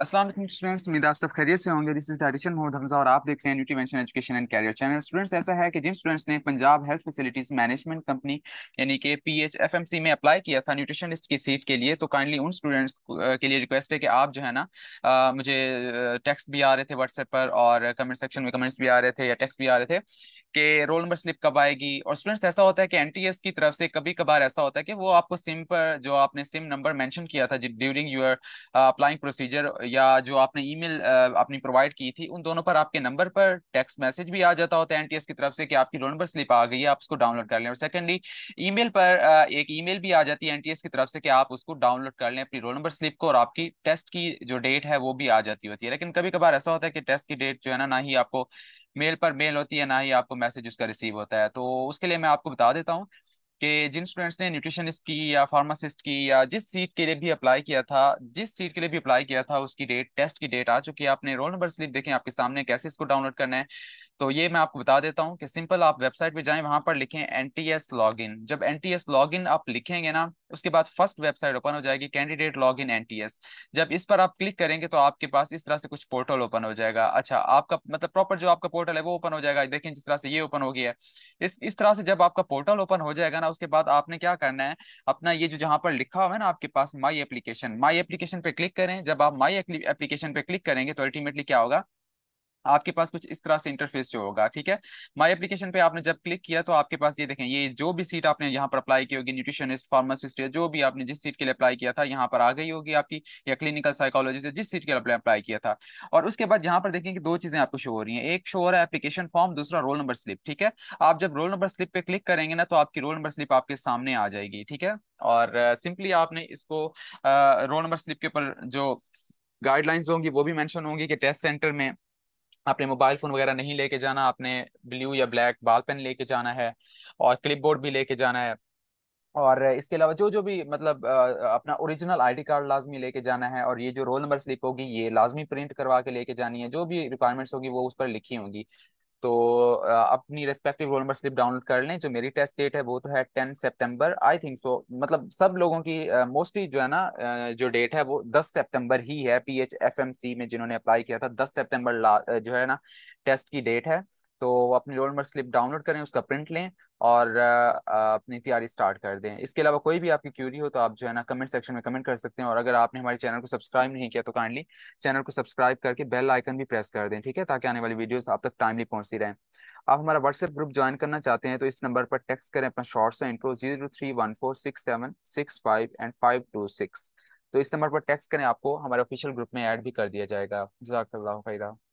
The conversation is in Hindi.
अस्सलाम स्टूडेंट्स उम्मीद आप सब खैरियत से होंगे this is direction Mohammad Hamza और आप देख रहे हैं न्यूट्रीवेंशन education and career channel students ऐसा है कि जिन स्टूडेंट्स ने Punjab health facilities management company यानी कि पीएचएफएमसी में अप्लाई किया था न्यूट्रिशनिस्ट की सीट के लिए तो काइंडली उन स्टूडेंट्स के लिए रिक्वेस्ट है कि आप जो है ना मुझे टेक्स्ट भी आ रहे थे व्हाट्सएप पर और कमेंट सेक्शन में कमेंट्स भी आ रहे थे या टेक्स्ट भी आ रहे थे कि रोल नंबर स्लिप कब आएगी और स्टूडेंट्स ऐसा होता है कि एनटीएस की तरफ से कभी कभार ऐसा होता है कि वो आपको सिम पर जो आपने सिम नंबर मेंशन किया था ड्यूरिंग योर अप्लाइंग प्रोसीजर या जो आपने ईमेल अपनी प्रोवाइड की थी उन दोनों पर आपके नंबर पर टेक्स्ट मैसेज भी आ जाता होता है एनटीएस की तरफ से कि आपकी रोल नंबर स्लिप आ गई है आप उसको डाउनलोड कर लें और सेकेंडली ई पर uh, एक ई भी आ जाती है एनटीएस की तरफ से कि आप उसको डाउनलोड कर लें अपनी रोल नंबर स्लिप को और आपकी टेस्ट की जो डेट है वो भी आ जाती होती है लेकिन कभी कभार ऐसा होता है कि टेस्ट की डेट जो है ना ना ही आपको मेल पर मेल होती है ना ही आपको मैसेज उसका रिसीव होता है तो उसके लिए मैं आपको बता देता हूँ कि जिन स्टूडेंट्स ने न्यूट्रिशनिस्ट की या फार्मासिस्ट की या जिस सीट के लिए भी अप्लाई किया था जिस सीट के लिए भी अप्लाई किया था उसकी डेट टेस्ट की डेट आ चुकी है आपने रोल नंबर स्लिप देखें आपके सामने कैसे इसको डाउनलोड करना है तो ये मैं आपको बता देता हूँ कि सिंपल आप वेबसाइट पे जाएं वहां पर लिखें N T S log in जब N T S log in आप लिखेंगे ना उसके बाद फर्स्ट वेबसाइट ओपन हो जाएगी candidate log in N T S जब इस पर आप क्लिक करेंगे तो आपके पास इस तरह से कुछ पोर्टल ओपन हो जाएगा अच्छा आपका मतलब प्रॉपर जो आपका पोर्टल है वो ओपन हो जाएगा देखें जिस तरह से ये ओपन हो गया है इस इस तरह से जब आपका पोर्टल ओपन हो जाएगा ना करना उसके बाद आपने क्या करना है अपना ये जो जहां पर लिखा हुआ है ना आपके पास माई एप्लीकेशन माई एप्लीकेशन पे क्लिक करें जब आप माई एप्लीकेशन पे क्लिक करेंगे तो अल्टीमेटली क्या होगा आपके पास कुछ इस तरह से इंटरफेस जो होगा ठीक है माय एप्लीकेशन पे आपने जब क्लिक किया तो आपके पास ये देखें ये जो भी सीट आपने यहाँ पर अप्लाई की होगी न्यूट्रिशनिस्ट फार्मासिस्ट या जो भी आपने जिस सीट के लिए अप्लाई किया था यहाँ पर आ गई होगी आपकी या क्लिनिकल साइकोलॉजिस्ट से जिस सीट के लिए अप्लाई किया था और उसके बाद यहाँ पर देखें कि दो चीजें आपको शो हो रही है एक शो हो रहा है एप्लीकेशन फॉर्म दूसरा रोल नंबर स्लिप ठीक है आप जब रोल नंबर स्लिप पे क्लिक करेंगे ना तो आपकी रोल नंबर स्लिप आपके सामने आ जाएगी ठीक है और सिंपली आपने इसको रोल नंबर स्लिप के ऊपर जो गाइडलाइंस होंगी वो भी मैंशन होंगी कि टेस्ट सेंटर में आपने मोबाइल फ़ोन वगैरह नहीं लेके जाना आपने ब्लू या ब्लैक बाल पेन लेके जाना है और क्लिप भी लेके जाना है और इसके अलावा जो जो भी मतलब अपना ओरिजिनल आईडी कार्ड लाजमी लेके जाना है और ये जो रोल नंबर स्लिप होगी ये लाजमी प्रिंट करवा के लेके जानी है जो भी रिक्वायरमेंट्स होगी वो उस पर लिखी होंगी तो अपनी respective roll number slip download कर लें जो मेरी टेस्ट डेट है वो तो है ten September I think so मतलब सब लोगों की मोस्टली uh, जो है ना uh, जो डेट है वो दस सितंबर ही है पीएचएफएमसी में जिन्होंने अप्लाई किया था दस सितंबर जो है ना टेस्ट की डेट है तो अपनी रोल नंबर स्लिप डाउनलोड करें उसका प्रिंट लें और अपनी तैयारी स्टार्ट कर दें इसके अलावा कोई भी आपकी क्यूरी हो तो आप जो है ना कमेंट सेक्शन में कमेंट कर सकते हैं और अगर आपने हमारे चैनल को सब्सक्राइब नहीं किया तो काइंडली चैनल को सब्सक्राइब करके बेल आइकन भी प्रेस कर दें ठीक है ताकि आने वाली वीडियोज़ आप तक टाइमली पहुंचती रहें आप हमारा व्हाट्सएप ग्रुप ज्वाइन करना चाहते हैं तो इस नंबर पर टेक्स्ट करें अपना शॉर्ट सा intro zero three one four six seven six five and five two six तो इस नंबर पर टेक्स्ट करें आपको हमारे ऑफिशियल ग्रुप में ऐड भी कर दिया जाएगा जजाकल्ला खैरा